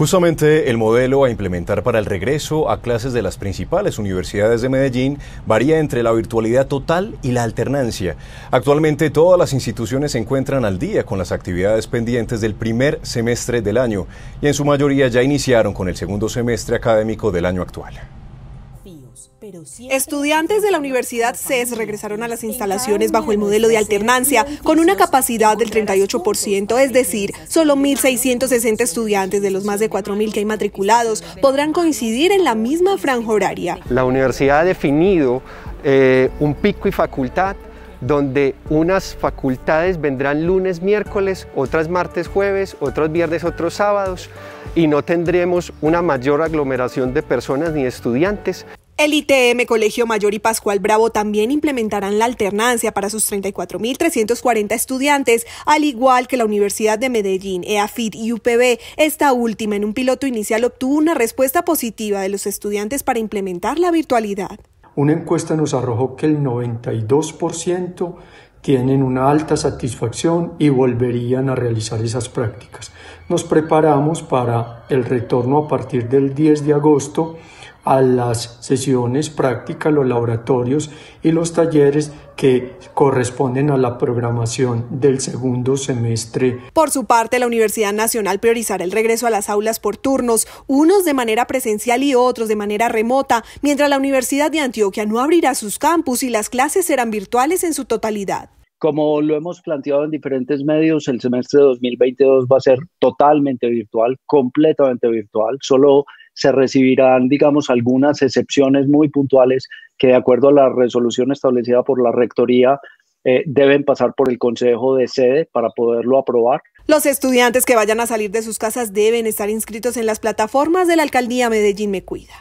Justamente el modelo a implementar para el regreso a clases de las principales universidades de Medellín varía entre la virtualidad total y la alternancia. Actualmente todas las instituciones se encuentran al día con las actividades pendientes del primer semestre del año y en su mayoría ya iniciaron con el segundo semestre académico del año actual. Estudiantes de la Universidad CES e regresaron a las instalaciones bajo el modelo de alternancia con una capacidad del 38%, es decir, solo 1.660 estudiantes de los más de 4.000 que hay matriculados podrán coincidir en la misma franja horaria. La universidad ha definido eh, un pico y facultad donde unas facultades vendrán lunes, miércoles, otras martes, jueves, otros viernes, otros sábados, y no tendremos una mayor aglomeración de personas ni estudiantes. El ITM Colegio Mayor y Pascual Bravo también implementarán la alternancia para sus 34.340 estudiantes, al igual que la Universidad de Medellín, EAFIT y UPB. Esta última en un piloto inicial obtuvo una respuesta positiva de los estudiantes para implementar la virtualidad. Una encuesta nos arrojó que el 92% tienen una alta satisfacción y volverían a realizar esas prácticas. Nos preparamos para el retorno a partir del 10 de agosto a las sesiones prácticas, los laboratorios y los talleres que corresponden a la programación del segundo semestre. Por su parte, la Universidad Nacional priorizará el regreso a las aulas por turnos, unos de manera presencial y otros de manera remota, mientras la Universidad de Antioquia no abrirá sus campus y las clases serán virtuales en su totalidad. Como lo hemos planteado en diferentes medios, el semestre de 2022 va a ser totalmente virtual, completamente virtual. Solo se recibirán, digamos, algunas excepciones muy puntuales que de acuerdo a la resolución establecida por la Rectoría eh, deben pasar por el Consejo de Sede para poderlo aprobar. Los estudiantes que vayan a salir de sus casas deben estar inscritos en las plataformas de la Alcaldía Medellín Me Cuida.